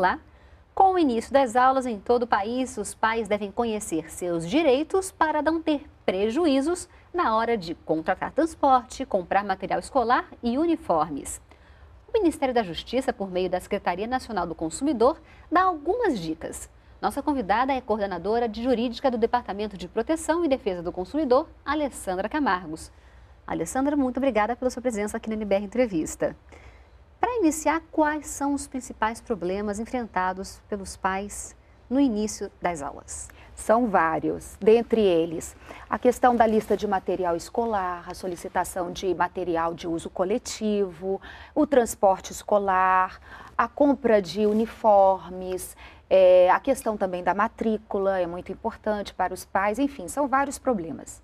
Olá! Com o início das aulas em todo o país, os pais devem conhecer seus direitos para não ter prejuízos na hora de contratar transporte, comprar material escolar e uniformes. O Ministério da Justiça, por meio da Secretaria Nacional do Consumidor, dá algumas dicas. Nossa convidada é coordenadora de jurídica do Departamento de Proteção e Defesa do Consumidor, Alessandra Camargos. Alessandra, muito obrigada pela sua presença aqui na NBR Entrevista. Para iniciar, quais são os principais problemas enfrentados pelos pais no início das aulas? São vários, dentre eles a questão da lista de material escolar, a solicitação de material de uso coletivo, o transporte escolar, a compra de uniformes, é, a questão também da matrícula é muito importante para os pais, enfim, são vários problemas.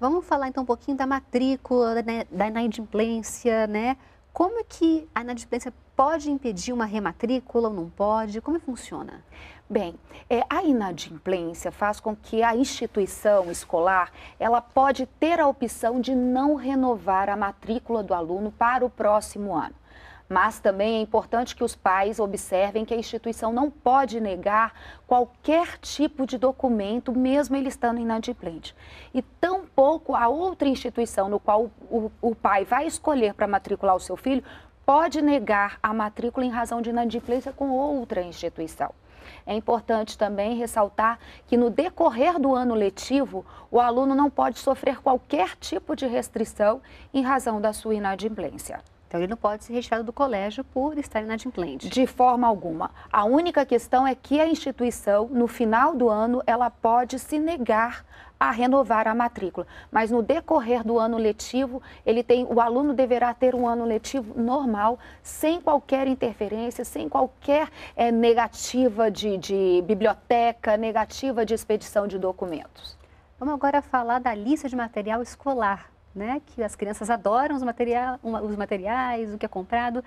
Vamos falar então um pouquinho da matrícula, né, da inadimplência, né? Como é que a inadimplência pode impedir uma rematrícula ou não pode? Como funciona? Bem, é, a inadimplência faz com que a instituição escolar ela pode ter a opção de não renovar a matrícula do aluno para o próximo ano mas também é importante que os pais observem que a instituição não pode negar qualquer tipo de documento, mesmo ele estando inadimplente. E tampouco a outra instituição no qual o, o pai vai escolher para matricular o seu filho pode negar a matrícula em razão de inadimplência com outra instituição. É importante também ressaltar que no decorrer do ano letivo, o aluno não pode sofrer qualquer tipo de restrição em razão da sua inadimplência. Então, ele não pode ser retirado do colégio por estar inadimplente. De forma alguma. A única questão é que a instituição, no final do ano, ela pode se negar a renovar a matrícula. Mas no decorrer do ano letivo, ele tem, o aluno deverá ter um ano letivo normal, sem qualquer interferência, sem qualquer é, negativa de, de biblioteca, negativa de expedição de documentos. Vamos agora falar da lista de material escolar né? Que as crianças adoram os, material, os materiais, o que é comprado.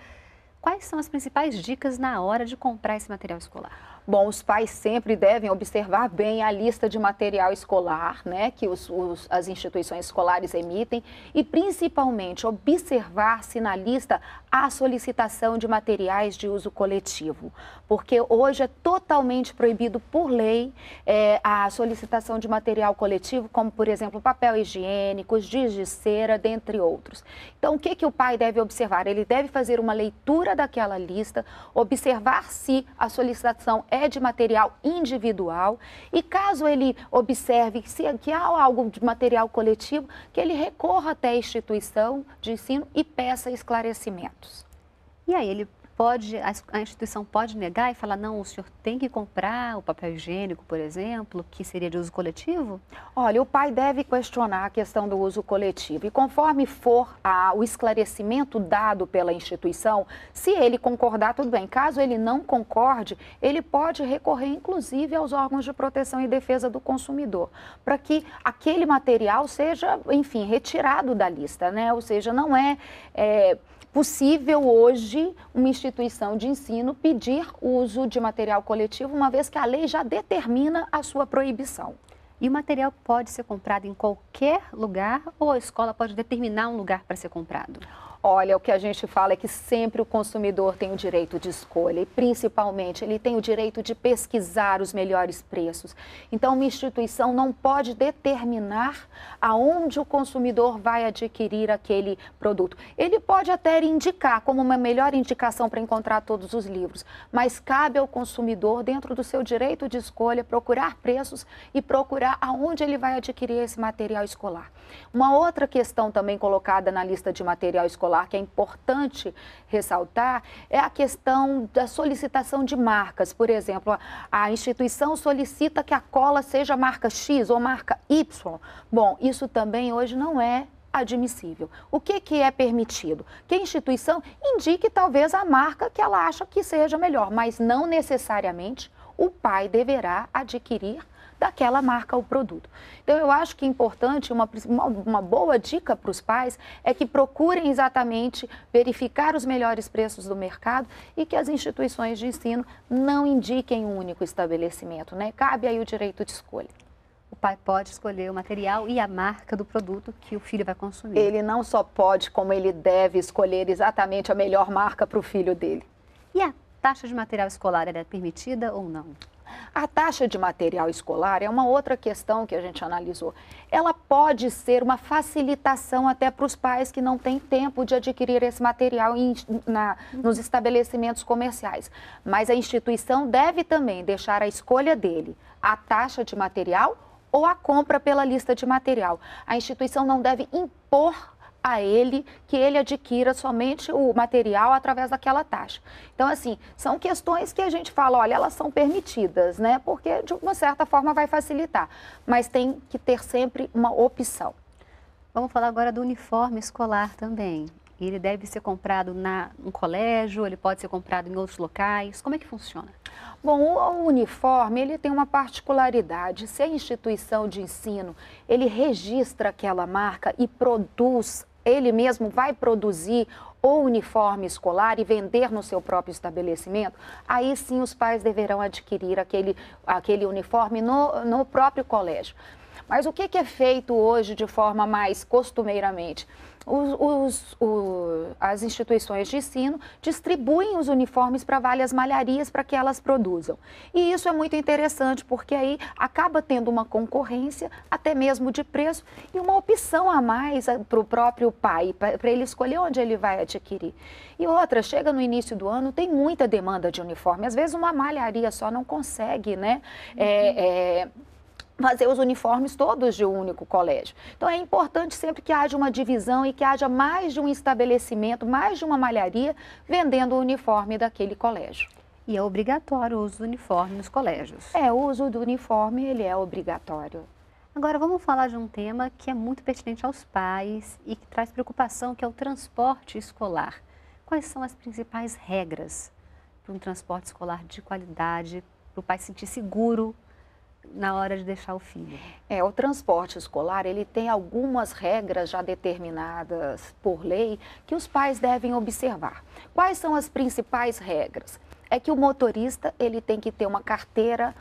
Quais são as principais dicas na hora de comprar esse material escolar? Bom, os pais sempre devem observar bem a lista de material escolar né, que os, os, as instituições escolares emitem e, principalmente, observar se na lista há solicitação de materiais de uso coletivo, porque hoje é totalmente proibido por lei é, a solicitação de material coletivo, como, por exemplo, papel higiênico, giz de cera, dentre outros. Então, o que, que o pai deve observar? Ele deve fazer uma leitura daquela lista, observar se a solicitação é de material individual e caso ele observe que há algo de material coletivo, que ele recorra até a instituição de ensino e peça esclarecimentos. E aí ele pode, a instituição pode negar e falar, não, o senhor tem que comprar o papel higiênico, por exemplo, que seria de uso coletivo? Olha, o pai deve questionar a questão do uso coletivo. E conforme for a, o esclarecimento dado pela instituição, se ele concordar, tudo bem. Caso ele não concorde, ele pode recorrer, inclusive, aos órgãos de proteção e defesa do consumidor, para que aquele material seja, enfim, retirado da lista, né? Ou seja, não é, é possível hoje uma instituição de ensino pedir uso de material coletivo, uma vez que a lei já determina a sua proibição. E o material pode ser comprado em qualquer lugar ou a escola pode determinar um lugar para ser comprado? Olha, o que a gente fala é que sempre o consumidor tem o direito de escolha e, principalmente, ele tem o direito de pesquisar os melhores preços. Então, uma instituição não pode determinar aonde o consumidor vai adquirir aquele produto. Ele pode até indicar como uma melhor indicação para encontrar todos os livros, mas cabe ao consumidor, dentro do seu direito de escolha, procurar preços e procurar aonde ele vai adquirir esse material escolar. Uma outra questão também colocada na lista de material escolar solar, que é importante ressaltar, é a questão da solicitação de marcas. Por exemplo, a instituição solicita que a cola seja marca X ou marca Y. Bom, isso também hoje não é admissível. O que, que é permitido? Que a instituição indique talvez a marca que ela acha que seja melhor, mas não necessariamente o pai deverá adquirir daquela marca o produto. Então, eu acho que é importante, uma, uma boa dica para os pais é que procurem exatamente verificar os melhores preços do mercado e que as instituições de ensino não indiquem um único estabelecimento, né? Cabe aí o direito de escolha. O pai pode escolher o material e a marca do produto que o filho vai consumir. Ele não só pode, como ele deve escolher exatamente a melhor marca para o filho dele. E a taxa de material escolar era é permitida ou não? A taxa de material escolar é uma outra questão que a gente analisou. Ela pode ser uma facilitação até para os pais que não têm tempo de adquirir esse material na, nos estabelecimentos comerciais. Mas a instituição deve também deixar a escolha dele, a taxa de material ou a compra pela lista de material. A instituição não deve impor a ele que ele adquira somente o material através daquela taxa. Então, assim, são questões que a gente fala, olha, elas são permitidas, né? Porque de uma certa forma vai facilitar, mas tem que ter sempre uma opção. Vamos falar agora do uniforme escolar também. Ele deve ser comprado na, no colégio, ele pode ser comprado em outros locais. Como é que funciona? Bom, o uniforme ele tem uma particularidade. Se a instituição de ensino ele registra aquela marca e produz ele mesmo vai produzir o uniforme escolar e vender no seu próprio estabelecimento, aí sim os pais deverão adquirir aquele, aquele uniforme no, no próprio colégio. Mas o que, que é feito hoje de forma mais costumeiramente? Os, os, as instituições de ensino distribuem os uniformes para várias malharias para que elas produzam. E isso é muito interessante, porque aí acaba tendo uma concorrência, até mesmo de preço, e uma opção a mais eh, para o próprio pai, para ele escolher onde ele vai adquirir. E outra, chega no início do ano, tem muita demanda de uniforme. Às vezes, uma malharia só não consegue, né? É, uhum. É, é fazer os uniformes todos de um único colégio. Então é importante sempre que haja uma divisão e que haja mais de um estabelecimento, mais de uma malharia vendendo o uniforme daquele colégio. E é obrigatório o uso do uniforme nos colégios. É, o uso do uniforme ele é obrigatório. Agora vamos falar de um tema que é muito pertinente aos pais e que traz preocupação, que é o transporte escolar. Quais são as principais regras para um transporte escolar de qualidade, para o pai se sentir seguro na hora de deixar o filho. É, o transporte escolar, ele tem algumas regras já determinadas por lei que os pais devem observar. Quais são as principais regras? É que o motorista, ele tem que ter uma carteira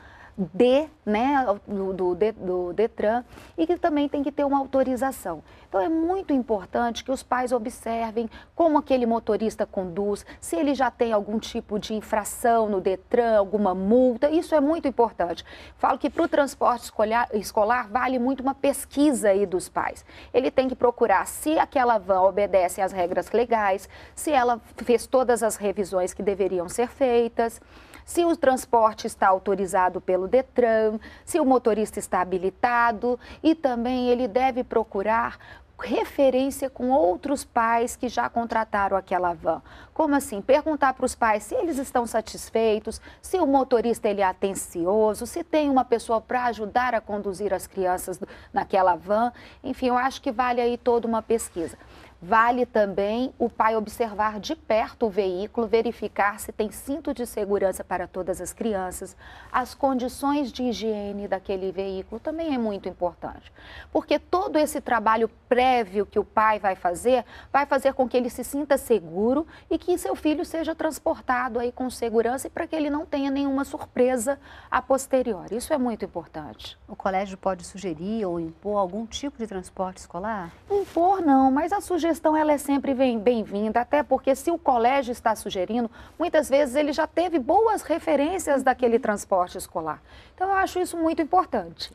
D, né, do, do, do, Detran, e que também tem que ter uma autorização. Então é muito importante que os pais observem como aquele motorista conduz, se ele já tem algum tipo de infração no Detran, alguma multa, isso é muito importante. Falo que para o transporte escolar, escolar vale muito uma pesquisa aí dos pais. Ele tem que procurar se aquela van obedece às regras legais, se ela fez todas as revisões que deveriam ser feitas se o transporte está autorizado pelo Detran, se o motorista está habilitado e também ele deve procurar referência com outros pais que já contrataram aquela van. Como assim? Perguntar para os pais se eles estão satisfeitos, se o motorista ele é atencioso, se tem uma pessoa para ajudar a conduzir as crianças naquela van. Enfim, eu acho que vale aí toda uma pesquisa. Vale também o pai observar de perto o veículo, verificar se tem cinto de segurança para todas as crianças. As condições de higiene daquele veículo também é muito importante, porque todo esse trabalho prévio que o pai vai fazer vai fazer com que ele se sinta seguro e que seu filho seja transportado aí com segurança e para que ele não tenha nenhuma surpresa a posteriori. Isso é muito importante. O colégio pode sugerir ou impor algum tipo de transporte escolar? Impor não, mas a sugestão sugestão ela é sempre bem-vinda, até porque se o colégio está sugerindo, muitas vezes ele já teve boas referências daquele transporte escolar. Então eu acho isso muito importante.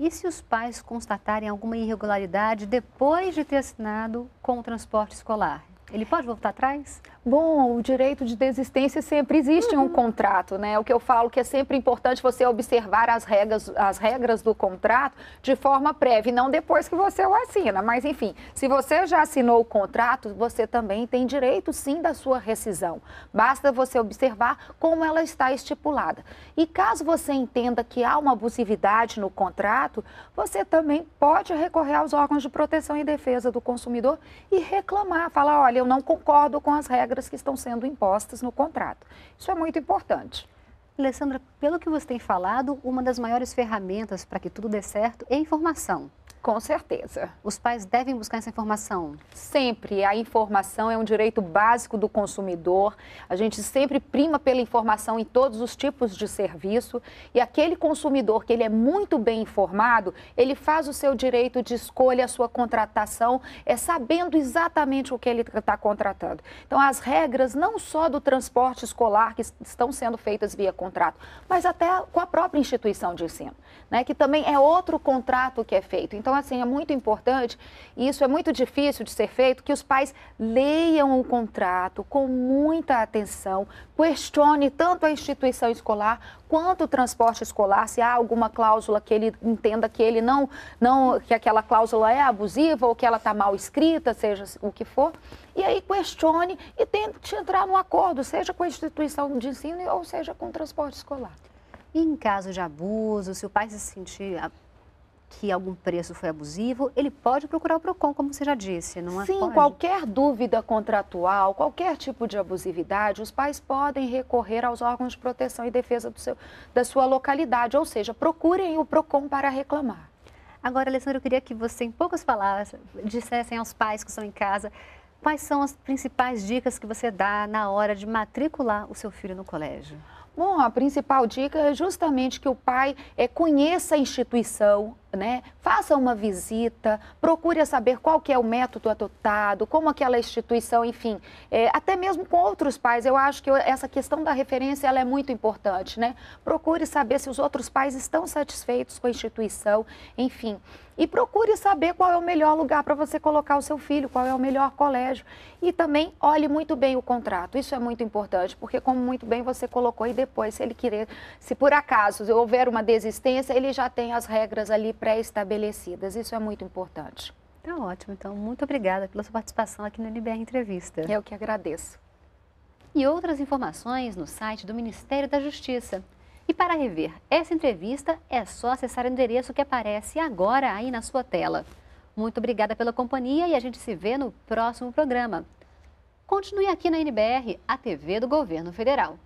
E se os pais constatarem alguma irregularidade depois de ter assinado com o transporte escolar? Ele pode voltar atrás? bom, o direito de desistência sempre existe uhum. em um uhum. contrato, né? O que eu falo que é sempre importante você observar as regras, as regras do contrato de forma prévia, não depois que você o assina. Mas, enfim, se você já assinou o contrato, você também tem direito, sim, da sua rescisão. Basta você observar como ela está estipulada. E caso você entenda que há uma abusividade no contrato, você também pode recorrer aos órgãos de proteção e defesa do consumidor e reclamar, falar, olha, eu não concordo com as regras regras que estão sendo impostas no contrato. Isso é muito importante. Alessandra, pelo que você tem falado, uma das maiores ferramentas para que tudo dê certo é informação. Com certeza. Os pais devem buscar essa informação? Sempre. A informação é um direito básico do consumidor. A gente sempre prima pela informação em todos os tipos de serviço. E aquele consumidor que ele é muito bem informado, ele faz o seu direito de escolha, a sua contratação, é sabendo exatamente o que ele está contratando. Então, as regras não só do transporte escolar que estão sendo feitas via contrato, mas até com a própria instituição de ensino, né? que também é outro contrato que é feito. Então, então, assim, é muito importante, e isso é muito difícil de ser feito, que os pais leiam o contrato com muita atenção, questione tanto a instituição escolar quanto o transporte escolar, se há alguma cláusula que ele entenda que ele não, não que aquela cláusula é abusiva ou que ela está mal escrita, seja o que for, e aí questione e tente entrar num acordo, seja com a instituição de ensino ou seja com o transporte escolar. E em caso de abuso, se o pai se sentir que algum preço foi abusivo, ele pode procurar o PROCON, como você já disse, não é? Sim, pode? qualquer dúvida contratual, qualquer tipo de abusividade, os pais podem recorrer aos órgãos de proteção e defesa seu, da sua localidade, ou seja, procurem o PROCON para reclamar. Agora, Alessandra, eu queria que você, em poucas palavras, dissessem aos pais que estão em casa quais são as principais dicas que você dá na hora de matricular o seu filho no colégio. Bom, a principal dica é justamente que o pai é, conheça a instituição, né? Faça uma visita, procure saber qual que é o método adotado, como aquela instituição, enfim, é, até mesmo com outros pais. Eu acho que essa questão da referência ela é muito importante, né? Procure saber se os outros pais estão satisfeitos com a instituição, enfim. E procure saber qual é o melhor lugar para você colocar o seu filho, qual é o melhor colégio. E também olhe muito bem o contrato. Isso é muito importante, porque como muito bem você colocou e depois, se ele querer, se por acaso houver uma desistência, ele já tem as regras ali pré-estabelecidas. Isso é muito importante. Tá ótimo. Então, muito obrigada pela sua participação aqui no NBR Entrevista. Eu que agradeço. E outras informações no site do Ministério da Justiça. E para rever essa entrevista, é só acessar o endereço que aparece agora aí na sua tela. Muito obrigada pela companhia e a gente se vê no próximo programa. Continue aqui na NBR, a TV do Governo Federal.